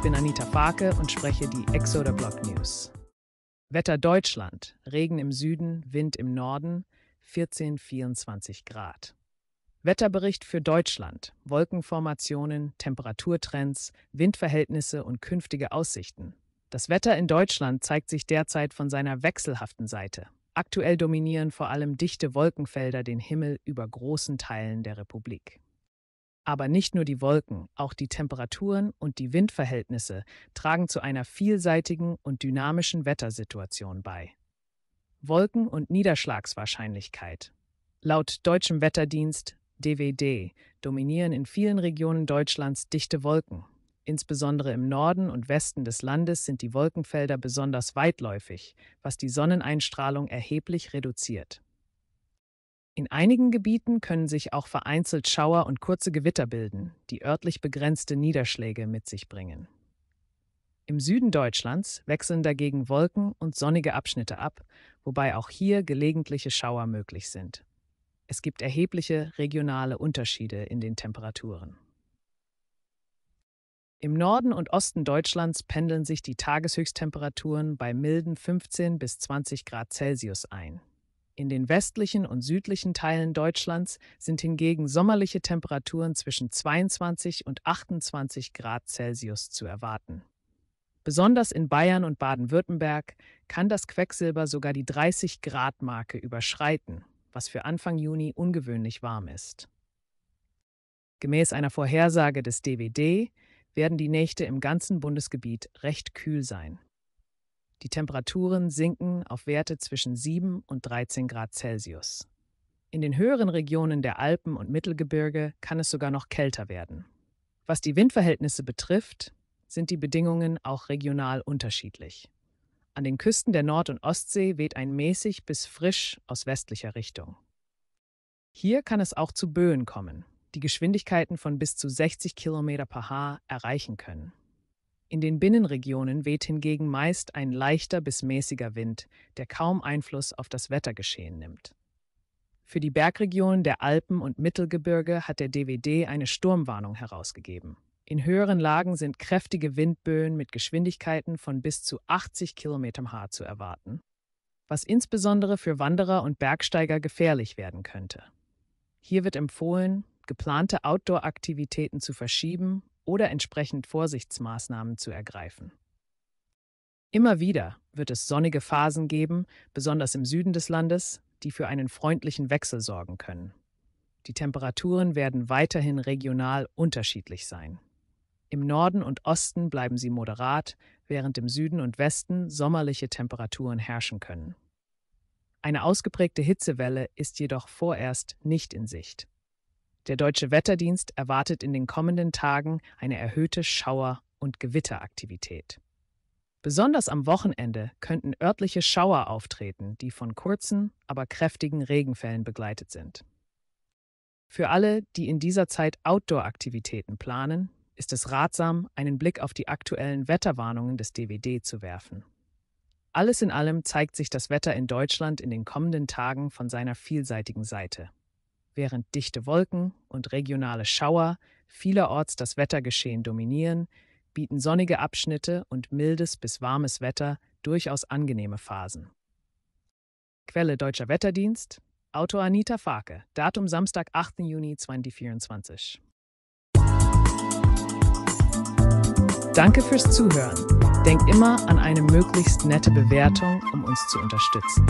Ich bin Anita Farke und spreche die Exoder Block News. Wetter Deutschland. Regen im Süden, Wind im Norden, 14, 24 Grad. Wetterbericht für Deutschland. Wolkenformationen, Temperaturtrends, Windverhältnisse und künftige Aussichten. Das Wetter in Deutschland zeigt sich derzeit von seiner wechselhaften Seite. Aktuell dominieren vor allem dichte Wolkenfelder den Himmel über großen Teilen der Republik. Aber nicht nur die Wolken, auch die Temperaturen und die Windverhältnisse tragen zu einer vielseitigen und dynamischen Wettersituation bei. Wolken- und Niederschlagswahrscheinlichkeit. Laut Deutschem Wetterdienst DWD dominieren in vielen Regionen Deutschlands dichte Wolken. Insbesondere im Norden und Westen des Landes sind die Wolkenfelder besonders weitläufig, was die Sonneneinstrahlung erheblich reduziert. In einigen Gebieten können sich auch vereinzelt Schauer und kurze Gewitter bilden, die örtlich begrenzte Niederschläge mit sich bringen. Im Süden Deutschlands wechseln dagegen Wolken und sonnige Abschnitte ab, wobei auch hier gelegentliche Schauer möglich sind. Es gibt erhebliche regionale Unterschiede in den Temperaturen. Im Norden und Osten Deutschlands pendeln sich die Tageshöchsttemperaturen bei milden 15 bis 20 Grad Celsius ein. In den westlichen und südlichen Teilen Deutschlands sind hingegen sommerliche Temperaturen zwischen 22 und 28 Grad Celsius zu erwarten. Besonders in Bayern und Baden-Württemberg kann das Quecksilber sogar die 30 Grad Marke überschreiten, was für Anfang Juni ungewöhnlich warm ist. Gemäß einer Vorhersage des DWD werden die Nächte im ganzen Bundesgebiet recht kühl sein. Die Temperaturen sinken auf Werte zwischen 7 und 13 Grad Celsius. In den höheren Regionen der Alpen und Mittelgebirge kann es sogar noch kälter werden. Was die Windverhältnisse betrifft, sind die Bedingungen auch regional unterschiedlich. An den Küsten der Nord- und Ostsee weht ein mäßig bis frisch aus westlicher Richtung. Hier kann es auch zu Böen kommen, die Geschwindigkeiten von bis zu 60 km/h erreichen können. In den Binnenregionen weht hingegen meist ein leichter bis mäßiger Wind, der kaum Einfluss auf das Wettergeschehen nimmt. Für die Bergregionen der Alpen und Mittelgebirge hat der DWD eine Sturmwarnung herausgegeben. In höheren Lagen sind kräftige Windböen mit Geschwindigkeiten von bis zu 80 km/h zu erwarten, was insbesondere für Wanderer und Bergsteiger gefährlich werden könnte. Hier wird empfohlen, geplante Outdoor-Aktivitäten zu verschieben oder entsprechend Vorsichtsmaßnahmen zu ergreifen. Immer wieder wird es sonnige Phasen geben, besonders im Süden des Landes, die für einen freundlichen Wechsel sorgen können. Die Temperaturen werden weiterhin regional unterschiedlich sein. Im Norden und Osten bleiben sie moderat, während im Süden und Westen sommerliche Temperaturen herrschen können. Eine ausgeprägte Hitzewelle ist jedoch vorerst nicht in Sicht. Der deutsche Wetterdienst erwartet in den kommenden Tagen eine erhöhte Schauer- und Gewitteraktivität. Besonders am Wochenende könnten örtliche Schauer auftreten, die von kurzen, aber kräftigen Regenfällen begleitet sind. Für alle, die in dieser Zeit Outdoor-Aktivitäten planen, ist es ratsam, einen Blick auf die aktuellen Wetterwarnungen des DWD zu werfen. Alles in allem zeigt sich das Wetter in Deutschland in den kommenden Tagen von seiner vielseitigen Seite. Während dichte Wolken und regionale Schauer vielerorts das Wettergeschehen dominieren, bieten sonnige Abschnitte und mildes bis warmes Wetter durchaus angenehme Phasen. Quelle Deutscher Wetterdienst, Autor Anita Farke, Datum Samstag, 8. Juni 2024. Danke fürs Zuhören. Denkt immer an eine möglichst nette Bewertung, um uns zu unterstützen.